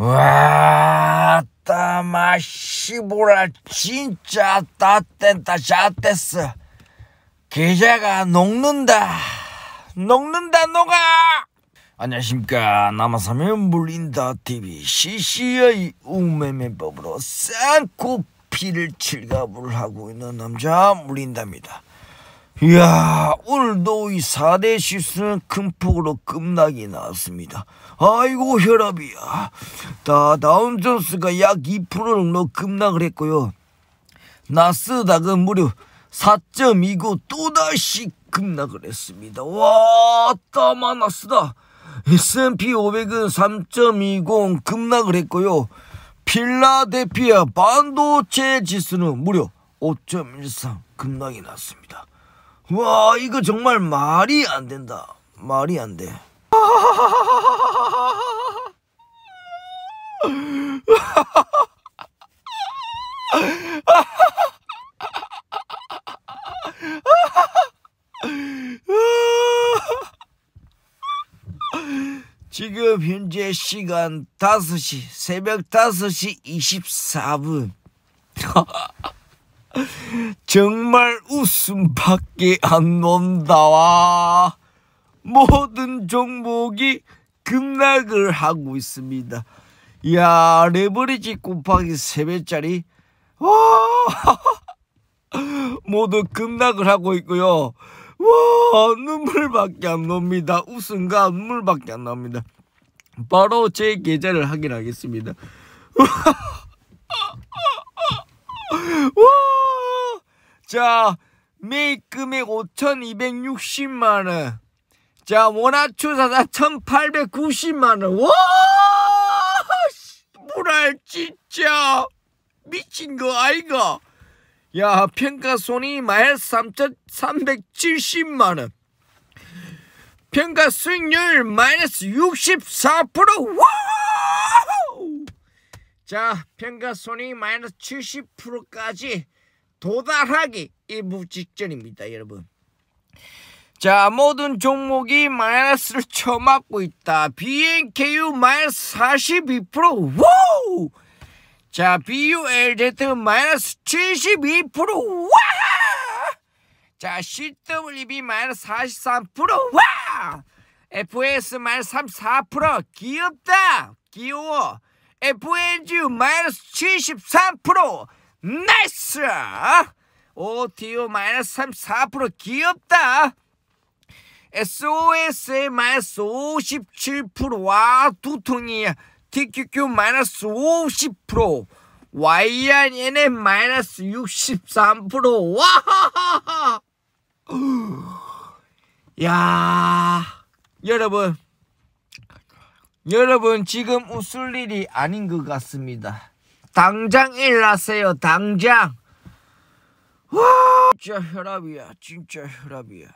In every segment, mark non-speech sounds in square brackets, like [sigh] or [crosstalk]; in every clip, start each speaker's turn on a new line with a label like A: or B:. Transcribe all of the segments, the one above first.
A: 와따 마시보라 진짜 따땐다 샤, 됐어 계좌가 녹는다 녹는다 녹아 안녕하십니까 남아사면 물린다 TV CC의 우매매법으로 쌍코피를 칠갑을 하고 있는 남자 물린답니다 이야 오늘도 이 4대 실수는 큰 폭으로 급락이 나왔습니다. 아이고 혈압이야. 다 다운 존스가 약2% 정도 급락을 했고요. 나스닥은 무려 4.29 또다시 급락을 했습니다. 와 따마 나스다 S&P 500은 3.20 급락을 했고요. 필라데피아 반도체 지수는 무려 5.13 급락이 났습니다. 와 이거 정말 말이 안 된다 말이 안돼 지금 현재 시간 5시, 새벽 5시 24분. [laughs] 정말 웃음밖에 안 논다와 모든 종목이 급락을 하고 있습니다. 야 레버리지 곱하기 3배짜리 와 [laughs] 모두 급락을 하고 있고요. 와 눈물밖에 안 납니다. 웃음과 눈물밖에 안 납니다. 바로 제 계좌를 확인하겠습니다. [laughs] 와 자, 매입 금액 5,260만원. 자, 원화추사사 1,890만원. 와! 뭐랄, 진짜. 미친 거 아이가? 야, 평가손이 마일 3,370만원. 평가 수익률 마이너스 64%와 자, 평가 손익 마이너스 70%까지 도달하기 일부 직전입니다, 여러분. 자, 모든 종목이 마이너스를 쳐맞고 있다. BNKU 마이너스 42%, 우! 자, BULZ 마이너스 72%, 와! 자, CWB 마이너스 43%, 와! FS 마이너스 34%, 귀엽다! 귀여워! FNG 마이너스 73%, 나이스! OTO 마이너스 34% 귀엽다! SOS에 마이너스 57%와 두통이야. TQQ 마이너스 50%. YNN에 마이너스 63%. 와! 야, 여러분. 여러분 지금 웃을 일이 아닌 것 같습니다. 당장 일어나세요 당장 와 진짜 혈압이야 진짜 혈압이야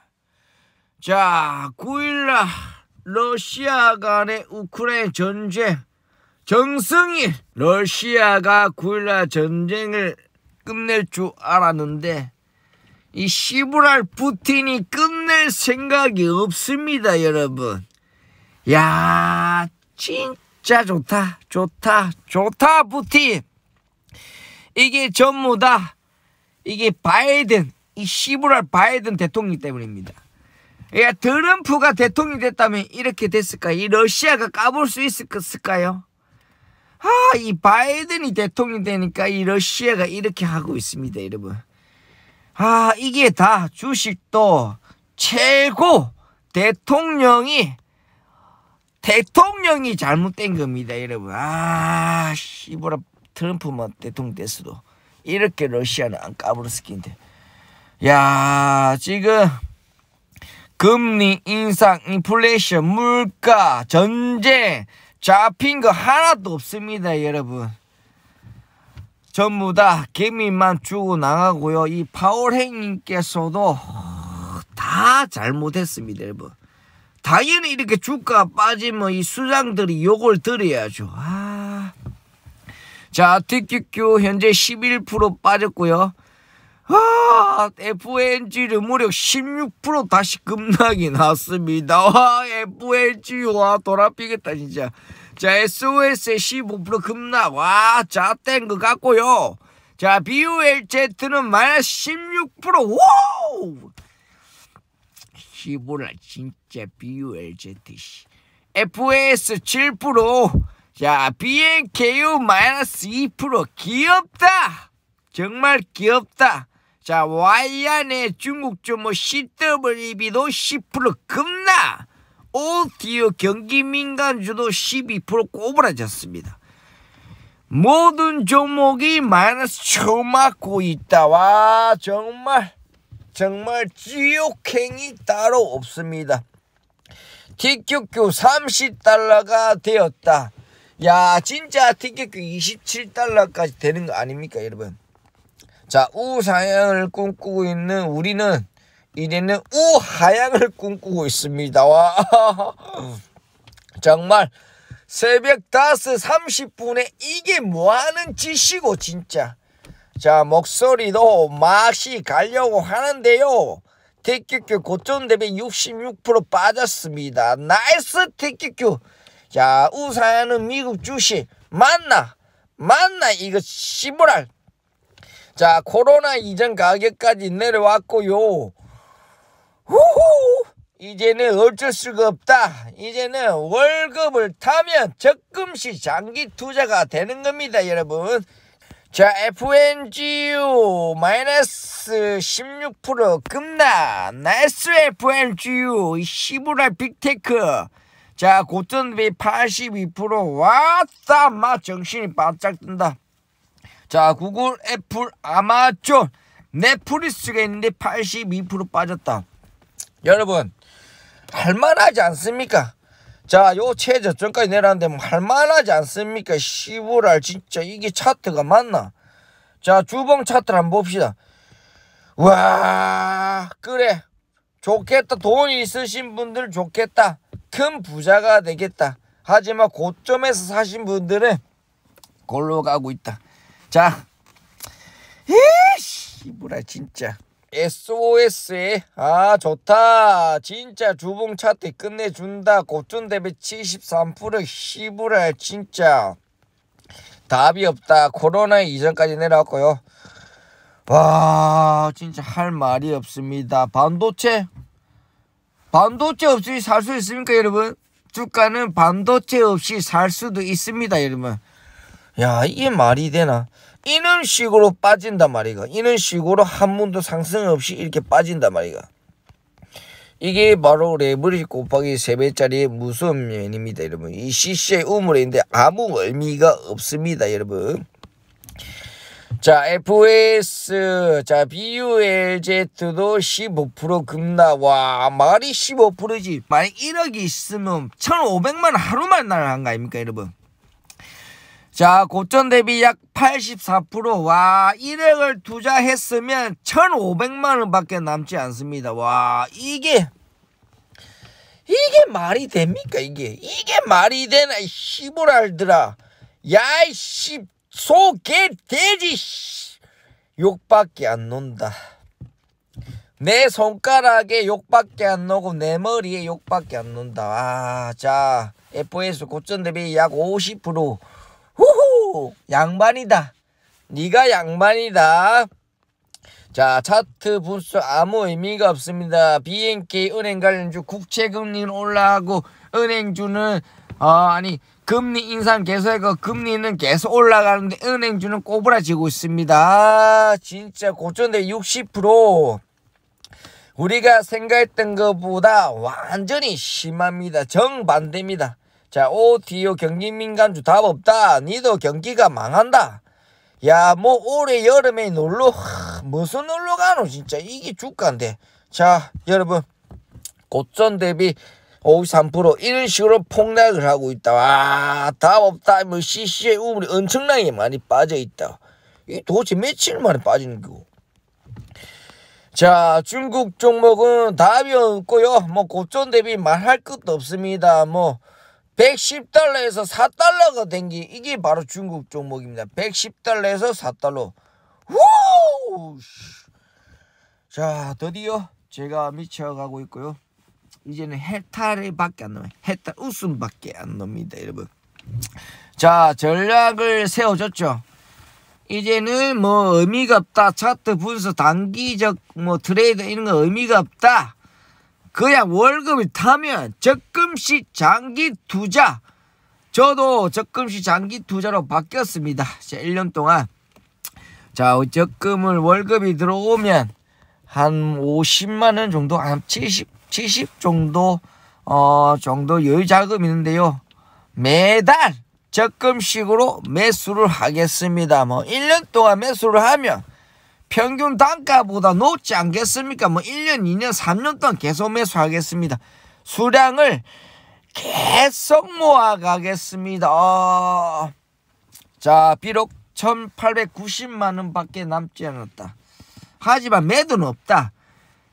A: 자 9일날 러시아 간의 우크라이나 전쟁 정승이 러시아가 9일날 전쟁을 끝낼 줄 알았는데 이 시브랄 푸틴이 끝낼 생각이 없습니다 여러분 야 진짜 진짜 좋다 좋다 좋다 부티 이게 전부 다 이게 바이든 이 시부랄 바이든 대통령 때문입니다 야 트럼프가 대통령 됐다면 이렇게 됐을까 이 러시아가 까볼 수 있을까요 아이 바이든이 대통령 되니까 이 러시아가 이렇게 하고 있습니다 여러분 아 이게 다 주식도 최고 대통령이 대통령이 잘못된 겁니다, 여러분. 아, 씨보라 트럼프만 뭐 대통령 됐어도 이렇게 러시아는 안 까불었을긴데. 야, 지금 금리 인상, 인플레이션, 물가, 전쟁 잡힌 거 하나도 없습니다, 여러분. 전부 다 개미만 주고 나가고요. 이 파월 행님께서도 다 잘못했습니다, 여러분. 당연히 이렇게 주가 빠지면 이 수장들이 욕을 들어야죠. 아. 자, TQQ 현재 11% 빠졌고요. 아, FNG를 무려 16% 다시 급락이 났습니다. 와, FNG, 와, 돌아삐겠다, 진짜. 자, SOS에 15% 급락. 와, 자, 땡그 같고요. 자, BULZ는 마이너스 16%. 와우! 기보라 진짜 b u l z 시 FS 7%자 BNKU 마이너스 2% 귀엽다 정말 귀엽다 자 와이안의 중국 주모 CWB도 10%급나 오티오 경기 민간주도 12% 꼬부라졌습니다. 모든 종목이 마이너스 쳐맞고 있다. 와 정말 정말 지옥행이 따로 없습니다. 티격교 30달러가 되었다. 야 진짜 티격교 27달러까지 되는 거 아닙니까 여러분? 자 우사양을 꿈꾸고 있는 우리는 이제는 우하양을 꿈꾸고 있습니다. 와 [laughs] 정말 새벽 5시 30분에 이게 뭐하는 짓이고 진짜 자 목소리도 맛이 가려고 하는데요. 티큐큐 고점 대비 66% 빠졌습니다. 나이스 티큐큐. 자 우산은 미국 주식 맞나맞나 이거 시부랄. 자 코로나 이전 가격까지 내려왔고요. 후후 이제는 어쩔 수가 없다. 이제는 월급을 타면 적금시 장기 투자가 되는 겁니다, 여러분. 자, FNGU 마이너스 16%급나 나이스 FNGU 시부라 빅테크. 자, 고점비 82% 왔다. 마 정신이 바짝 든다. 자, 구글, 애플, 아마존, 넷플릭스가 있는데 82% 빠졌다. 여러분, 할만하지 않습니까? 자, 요 최저점까지 내려는데 뭐 할만하지 않습니까? 시부랄 진짜 이게 차트가 맞나? 자, 주봉 차트를 한번 봅시다. 와, 그래. 좋겠다. 돈이 있으신 분들 좋겠다. 큰 부자가 되겠다. 하지만 고점에서 사신 분들은 골로 가고 있다. 자, 이씨, 뭐라 진짜. SOS에 아 좋다 진짜 주봉 차트 끝내준다 고점 대비 73%시을랄 진짜 답이 없다 코로나 이전까지 내려왔고요 와 진짜 할 말이 없습니다 반도체 반도체 없이 살 수 있습니까 여러분 주가는 반도체 없이 살 수도 있습니다 여러분 야 이게 말이 되나 이런 식으로 빠진단 말이가 이런 식으로 한문도 상승 없이 이렇게 빠진단 말이가 이게 바로 레버리지 곱하기 세배짜리 무슨 면입니다 여러분 이 CC의 우물인데 아무 의미가 없습니다 여러분 자 FS 자 BULZ도 15% 급나 와 말이 15%지 만약 1억이 있으면 1500만 하루만 날아간 거 아닙니까 여러분 자, 고점 대비 약 84%. 와, 1억을 투자했으면 1,500만 원밖에 남지 않습니다. 와, 이게 이게 말이 됩니까? 이게 이게 말이 되나? 시보랄드라 야, 이 씨, 소개 돼지 욕밖에 안 논다. 내 손가락에 욕밖에 안놓고내 머리에 욕밖에 안 논다. 아, 자, FS 고점 대비 약 50%. 후후 양반이다. 니가 양반이다. 자 차트 분석 아무 의미가 없습니다. BNK 은행 관련주 국채금리는 올라가고 은행주는 어, 아니 금리 인상 계속해서 금리는 계속 올라가는데 은행주는 꼬부라지고 있습니다. 진짜 고전대60% 우리가 생각했던 것보다 완전히 심합니다. 정반대입니다. 자, 오, 디오 경기민감주 답 없다. 니도 경기가 망한다. 야, 뭐 올해 여름에 놀러 무슨 놀러 가노 진짜 이게 주가인데. 자, 여러분 고전 대비 53% 이런 식으로 폭락을 하고 있다. 와, 답 없다. 뭐 CC의 우물이 엄청나게 많이 빠져 있다. 이 도대체 며칠 만에 빠지는 거고. 자, 중국 종목은 답이 없고요. 뭐고전 대비 말할 것도 없습니다. 뭐 110달러에서 4달러가 된 게 이게 바로 중국 종목입니다. 110달러에서 4달러. 우! 자, 드디어 제가 미쳐가고 있고요. 이제는 해탈이밖에 안 남아요. 해탈 웃음밖에 안 납니다, 여러분. 자, 전략을 세워줬죠. 이제는 뭐 의미가 없다. 차트 분석 단기적 뭐 트레이드 이런 거 의미가 없다. 그냥 월급을 타면 적금식 장기 투자 저도 적금식 장기 투자로 바뀌었습니다. 자, 1년 동안 자 적금을 월급이 들어오면 한 50만 원 정도 한 70, 70 정도 어 정도 여유 자금 있는데요. 매달 적금식으로 매수를 하겠습니다. 뭐 1년 동안 매수를 하면 평균 단가보다 높지 않겠습니까? 뭐 1년, 2년, 3년 동안 계속 매수하겠습니다. 수량을 계속 모아가겠습니다. 어. 자, 비록 1890만원 밖에 남지 않았다. 하지만 매도는 없다.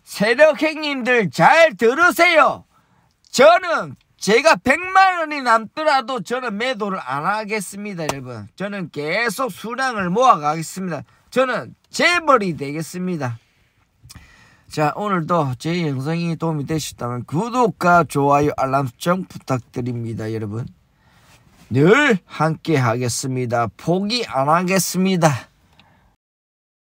A: 세력행님들 잘 들으세요. 저는 제가 100만원이 남더라도 저는 매도를 안 하겠습니다. 여러분. 저는 계속 수량을 모아가겠습니다. 저는 재벌이 되겠습니다. 자 오늘도 제 영상이 도움이 되셨다면 구독과 좋아요 알람 설정 부탁드립니다 여러분 늘 함께 하겠습니다 포기 안 하겠습니다